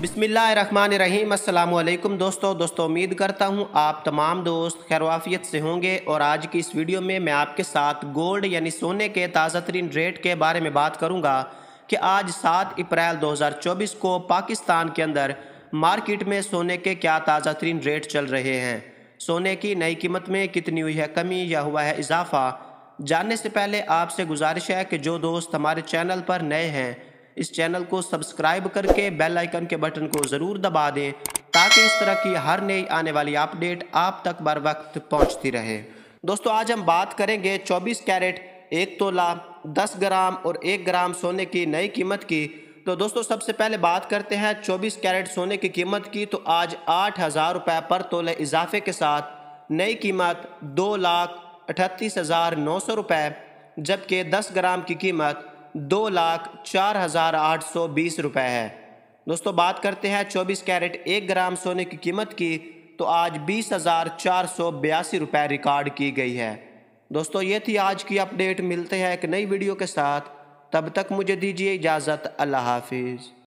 बिसमीम अल्लाम दोस्तों दोस्तों उम्मीद करता हूँ आप तमाम दोस्त खैरवाफियत से होंगे और आज की इस वीडियो में मैं आपके साथ गोल्ड यानी सोने के ताज़ा तरीन रेट के बारे में बात करूँगा कि आज सात अप्रैल 2024 को पाकिस्तान के अंदर मार्केट में सोने के क्या ताज़ा तरीन रेट चल रहे हैं सोने की नई कीमत में कितनी हुई है कमी या हुआ है इजाफा जानने से पहले आपसे गुजारिश है कि जो दोस्त हमारे चैनल पर नए हैं इस चैनल को सब्सक्राइब करके बेल आइकन के बटन को ज़रूर दबा दें ताकि इस तरह की हर नई आने वाली अपडेट आप तक बर वक्त पहुँचती रहे दोस्तों आज हम बात करेंगे चौबीस कैरेट एक तोला दस ग्राम और एक ग्राम सोने की नई कीमत की तो दोस्तों सबसे पहले बात करते हैं 24 कैरेट सोने की कीमत की तो आज आठ हज़ार रुपये पर तोले इजाफे के साथ नई कीमत दो लाख अठतीस हज़ार नौ सौ रुपये जबकि दस ग्राम की कीमत दो लाख चार हज़ार आठ सौ बीस रुपये है दोस्तों बात करते हैं चौबीस कैरेट एक ग्राम सोने की कीमत की तो आज बीस हज़ार चार सौ बयासी रुपये रिकॉर्ड की गई है दोस्तों ये थी आज की अपडेट मिलते हैं एक नई वीडियो के साथ तब तक मुझे दीजिए इजाज़त अल्लाह हाफिज़